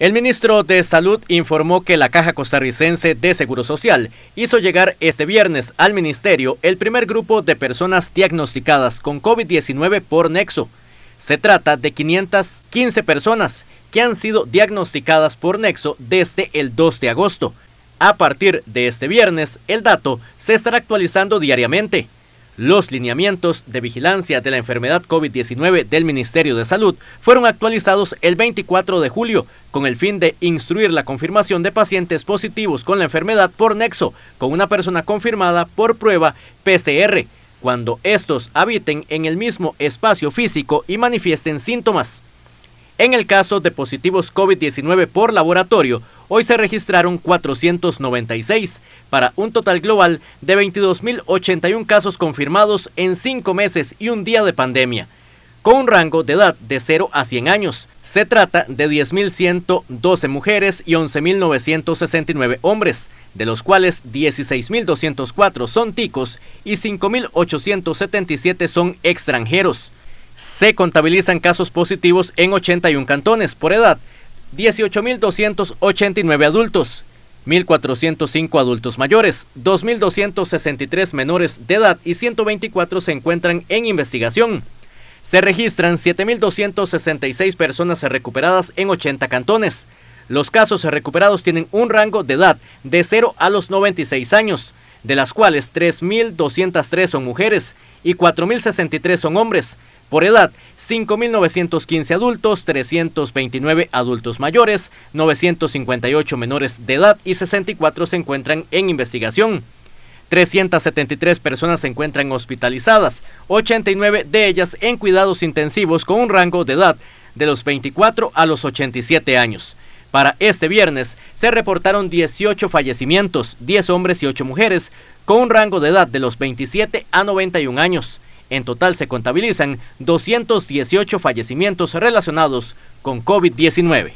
El ministro de Salud informó que la Caja Costarricense de Seguro Social hizo llegar este viernes al ministerio el primer grupo de personas diagnosticadas con COVID-19 por nexo. Se trata de 515 personas que han sido diagnosticadas por nexo desde el 2 de agosto. A partir de este viernes, el dato se estará actualizando diariamente. Los lineamientos de vigilancia de la enfermedad COVID-19 del Ministerio de Salud fueron actualizados el 24 de julio con el fin de instruir la confirmación de pacientes positivos con la enfermedad por nexo con una persona confirmada por prueba PCR cuando estos habiten en el mismo espacio físico y manifiesten síntomas. En el caso de positivos COVID-19 por laboratorio, hoy se registraron 496, para un total global de 22.081 casos confirmados en 5 meses y un día de pandemia, con un rango de edad de 0 a 100 años. Se trata de 10.112 mujeres y 11.969 hombres, de los cuales 16.204 son ticos y 5.877 son extranjeros. Se contabilizan casos positivos en 81 cantones por edad, 18.289 adultos, 1.405 adultos mayores, 2.263 menores de edad y 124 se encuentran en investigación. Se registran 7.266 personas recuperadas en 80 cantones. Los casos recuperados tienen un rango de edad de 0 a los 96 años, de las cuales 3.203 son mujeres y 4.063 son hombres, por edad, 5.915 adultos, 329 adultos mayores, 958 menores de edad y 64 se encuentran en investigación. 373 personas se encuentran hospitalizadas, 89 de ellas en cuidados intensivos con un rango de edad de los 24 a los 87 años. Para este viernes se reportaron 18 fallecimientos, 10 hombres y 8 mujeres, con un rango de edad de los 27 a 91 años. En total se contabilizan 218 fallecimientos relacionados con COVID-19.